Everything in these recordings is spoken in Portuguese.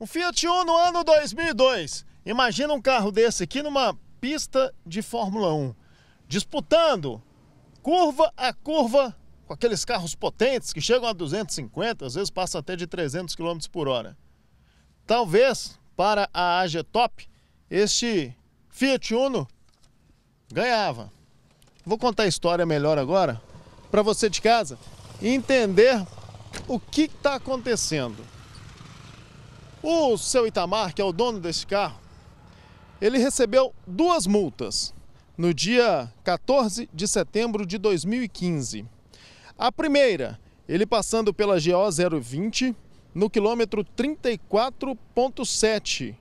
Um Fiat Uno ano 2002. Imagina um carro desse aqui numa pista de Fórmula 1, disputando curva a curva com aqueles carros potentes que chegam a 250, às vezes passa até de 300 km por hora. Talvez para a AG Top este Fiat Uno ganhava. Vou contar a história melhor agora para você de casa entender o que está acontecendo. O seu Itamar, que é o dono desse carro, ele recebeu duas multas no dia 14 de setembro de 2015. A primeira, ele passando pela GO 020 no quilômetro 34.7,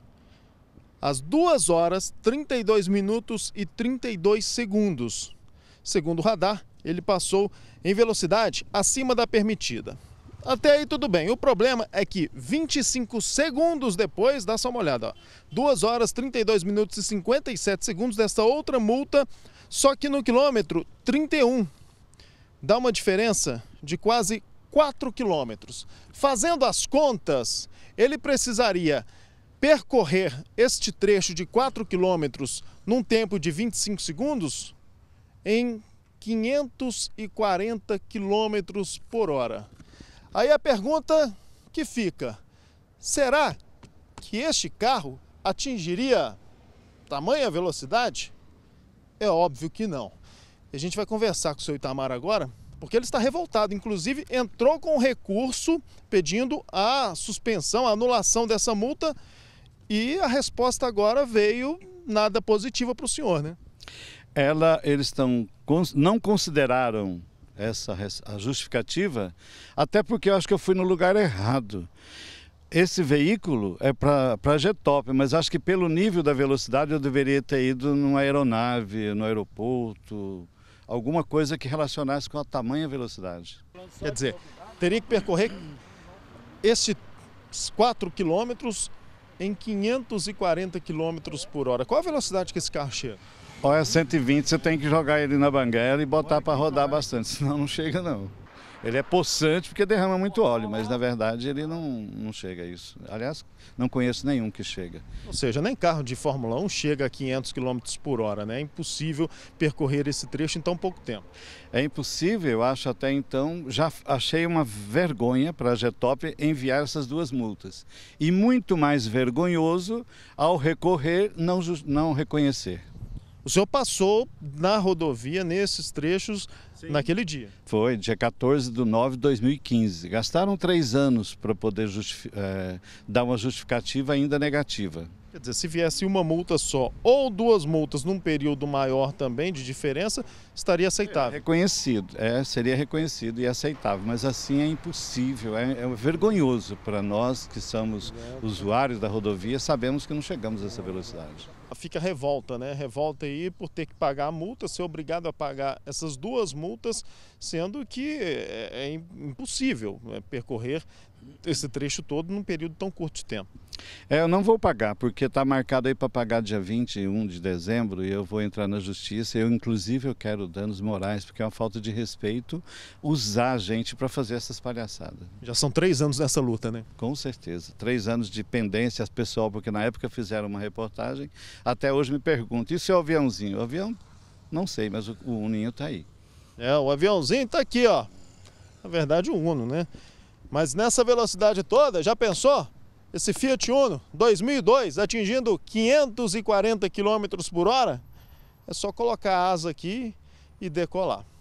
às 2 horas 32 minutos e 32 segundos. Segundo o radar, ele passou em velocidade acima da permitida. Até aí tudo bem. O problema é que 25 segundos depois, dá só uma olhada, ó, 2 horas 32 minutos e 57 segundos dessa outra multa, só que no quilômetro 31. Dá uma diferença de quase 4 quilômetros. Fazendo as contas, ele precisaria percorrer este trecho de 4 quilômetros num tempo de 25 segundos em 540 quilômetros por hora. Aí a pergunta que fica: será que este carro atingiria tamanha velocidade? É óbvio que não. a gente vai conversar com o seu Itamar agora, porque ele está revoltado. Inclusive, entrou com recurso pedindo a suspensão, a anulação dessa multa. E a resposta agora veio nada positiva para o senhor, né? Ela, eles não consideraram essa a justificativa, até porque eu acho que eu fui no lugar errado. Esse veículo é para top, mas acho que pelo nível da velocidade eu deveria ter ido numa aeronave, no aeroporto, alguma coisa que relacionasse com a tamanha velocidade. Quer dizer, teria que percorrer esses 4 quilômetros em 540 quilômetros por hora. Qual a velocidade que esse carro chega? Olha, 120 você tem que jogar ele na banguela e botar para rodar bastante, senão não chega não. Ele é possante porque derrama muito óleo, mas na verdade ele não, não chega a isso. Aliás, não conheço nenhum que chega. Ou seja, nem carro de Fórmula 1 chega a 500 km por hora, né? É impossível percorrer esse trecho em tão pouco tempo. É impossível, eu acho até então, já achei uma vergonha para a Getop enviar essas duas multas. E muito mais vergonhoso ao recorrer, não, não reconhecer. O senhor passou na rodovia, nesses trechos, Sim. naquele dia? Foi, dia 14 de nove de 2015. Gastaram três anos para poder é, dar uma justificativa ainda negativa. Quer dizer, se viesse uma multa só ou duas multas num período maior também de diferença, estaria aceitável. É, reconhecido, é, seria reconhecido e aceitável, mas assim é impossível, é, é vergonhoso para nós que somos usuários da rodovia, sabemos que não chegamos a essa velocidade fica revolta, né? Revolta aí por ter que pagar a multa, ser obrigado a pagar essas duas multas, sendo que é, é impossível né, percorrer esse trecho todo num período tão curto de tempo. É, eu não vou pagar, porque está marcado aí para pagar dia 21 de dezembro e eu vou entrar na justiça. Eu, inclusive, eu quero danos morais, porque é uma falta de respeito usar a gente para fazer essas palhaçadas. Já são três anos nessa luta, né? Com certeza. Três anos de pendência pessoal, porque na época fizeram uma reportagem. Até hoje me perguntam, e o aviãozinho? O avião? Não sei, mas o, o Uninho está aí. É, o aviãozinho está aqui, ó. Na verdade, o Uno, né? Mas nessa velocidade toda, já pensou? Esse Fiat Uno 2002 atingindo 540 km por hora? É só colocar a asa aqui e decolar.